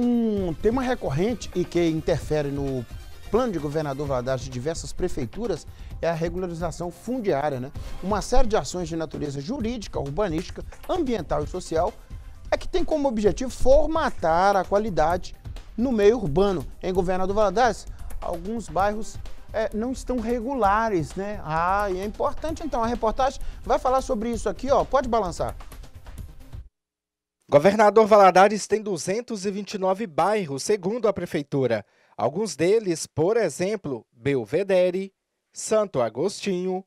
Um tema recorrente e que interfere no plano de governador Valadares de diversas prefeituras é a regularização fundiária, né? Uma série de ações de natureza jurídica, urbanística, ambiental e social é que tem como objetivo formatar a qualidade no meio urbano. Em Governador Valadares, alguns bairros é, não estão regulares, né? Ah, e é importante então. A reportagem vai falar sobre isso aqui, ó. Pode balançar. Governador Valadares tem 229 bairros, segundo a prefeitura. Alguns deles, por exemplo, Belvedere, Santo Agostinho,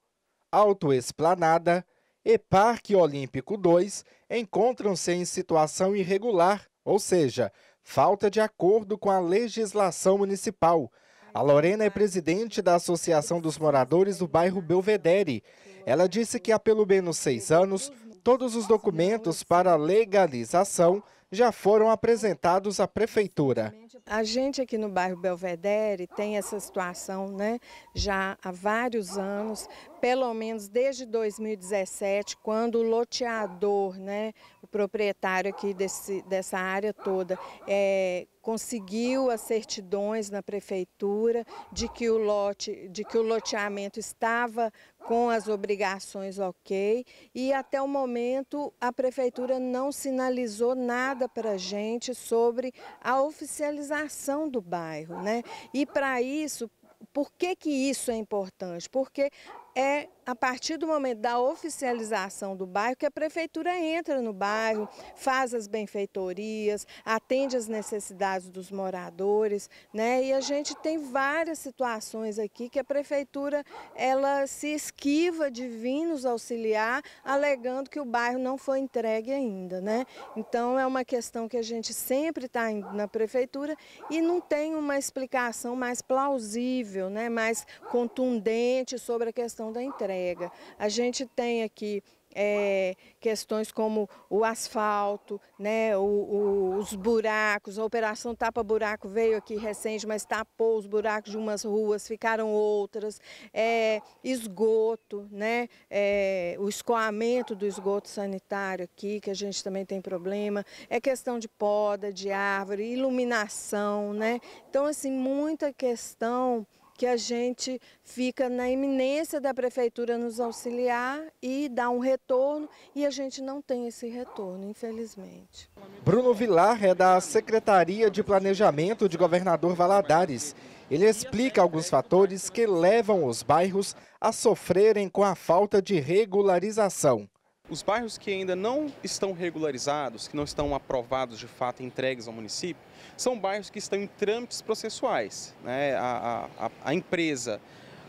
Alto Esplanada e Parque Olímpico 2, encontram-se em situação irregular, ou seja, falta de acordo com a legislação municipal. A Lorena é presidente da Associação dos Moradores do Bairro Belvedere. Ela disse que há pelo menos seis anos Todos os documentos para legalização já foram apresentados à prefeitura. A gente aqui no bairro Belvedere tem essa situação né, já há vários anos, pelo menos desde 2017, quando o loteador, né, proprietário aqui desse, dessa área toda é, conseguiu as certidões na prefeitura de que o lote, de que o loteamento estava com as obrigações ok e até o momento a prefeitura não sinalizou nada para a gente sobre a oficialização do bairro, né? E para isso, por que que isso é importante? Porque é a partir do momento da oficialização do bairro, que a prefeitura entra no bairro, faz as benfeitorias, atende as necessidades dos moradores, né? E a gente tem várias situações aqui que a prefeitura ela se esquiva de vir nos auxiliar, alegando que o bairro não foi entregue ainda, né? Então é uma questão que a gente sempre está indo na prefeitura e não tem uma explicação mais plausível, né? Mais contundente sobre a questão da entrega entrega. A gente tem aqui é, questões como o asfalto, né, o, o, os buracos, a operação Tapa Buraco veio aqui recente, mas tapou os buracos de umas ruas, ficaram outras, é, esgoto, né, é, o escoamento do esgoto sanitário aqui, que a gente também tem problema, é questão de poda, de árvore, iluminação, né, então assim, muita questão que a gente fica na iminência da prefeitura nos auxiliar e dar um retorno e a gente não tem esse retorno, infelizmente. Bruno Vilar é da Secretaria de Planejamento de Governador Valadares. Ele explica alguns fatores que levam os bairros a sofrerem com a falta de regularização. Os bairros que ainda não estão regularizados, que não estão aprovados de fato entregues ao município, são bairros que estão em trâmites processuais. Né? A, a, a, empresa,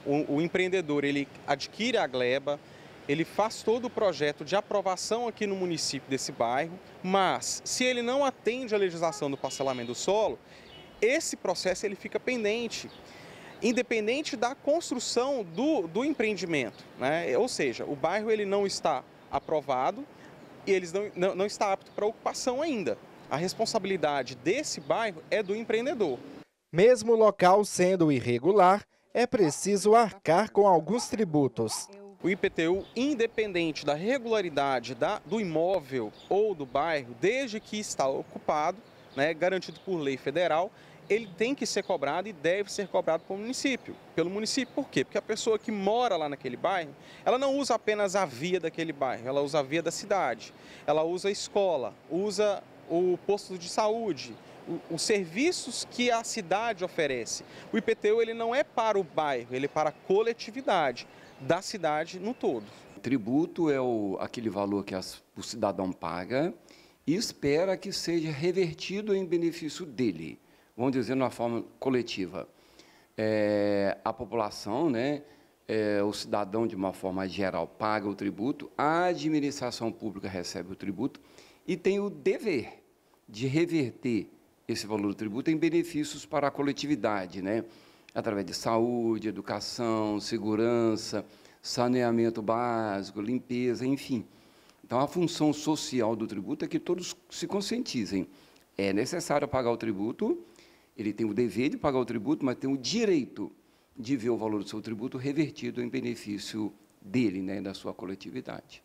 o, o empreendedor, ele adquire a gleba, ele faz todo o projeto de aprovação aqui no município desse bairro, mas se ele não atende à legislação do parcelamento do solo, esse processo ele fica pendente independente da construção do, do empreendimento. Né? Ou seja, o bairro ele não está aprovado e eles não, não, não está apto para ocupação ainda. A responsabilidade desse bairro é do empreendedor. Mesmo o local sendo irregular, é preciso arcar com alguns tributos. O IPTU, independente da regularidade da, do imóvel ou do bairro, desde que está ocupado, né, garantido por lei federal, ele tem que ser cobrado e deve ser cobrado pelo município. Pelo município, por quê? Porque a pessoa que mora lá naquele bairro, ela não usa apenas a via daquele bairro, ela usa a via da cidade, ela usa a escola, usa o posto de saúde, os serviços que a cidade oferece. O IPTU ele não é para o bairro, ele é para a coletividade da cidade no todo. Tributo é o, aquele valor que as, o cidadão paga e espera que seja revertido em benefício dele vamos dizer, de uma forma coletiva, é, a população, né, é, o cidadão, de uma forma geral, paga o tributo, a administração pública recebe o tributo e tem o dever de reverter esse valor do tributo em benefícios para a coletividade, né, através de saúde, educação, segurança, saneamento básico, limpeza, enfim. Então, a função social do tributo é que todos se conscientizem. É necessário pagar o tributo ele tem o dever de pagar o tributo, mas tem o direito de ver o valor do seu tributo revertido em benefício dele, né, da sua coletividade.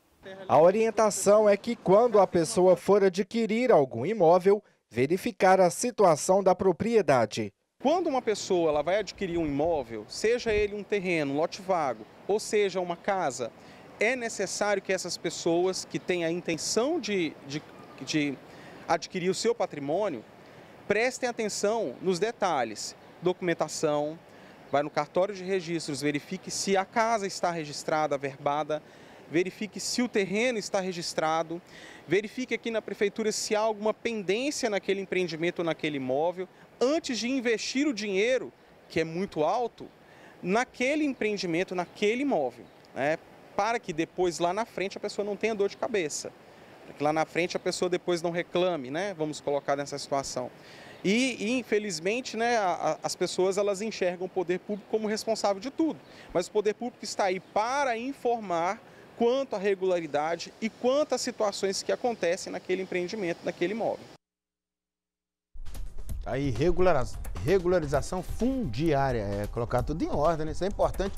A orientação é que quando a pessoa for adquirir algum imóvel, verificar a situação da propriedade. Quando uma pessoa ela vai adquirir um imóvel, seja ele um terreno, um lote vago, ou seja uma casa, é necessário que essas pessoas que têm a intenção de, de, de adquirir o seu patrimônio prestem atenção nos detalhes, documentação, vai no cartório de registros, verifique se a casa está registrada, averbada, verifique se o terreno está registrado, verifique aqui na prefeitura se há alguma pendência naquele empreendimento ou naquele imóvel, antes de investir o dinheiro, que é muito alto, naquele empreendimento, naquele imóvel, né? para que depois lá na frente a pessoa não tenha dor de cabeça. É que lá na frente a pessoa depois não reclame, né? Vamos colocar nessa situação. E, infelizmente, né, as pessoas elas enxergam o poder público como responsável de tudo, mas o poder público está aí para informar quanto à regularidade e quanto às situações que acontecem naquele empreendimento, naquele imóvel. Aí regularização fundiária, é colocar tudo em ordem, né? isso é importante.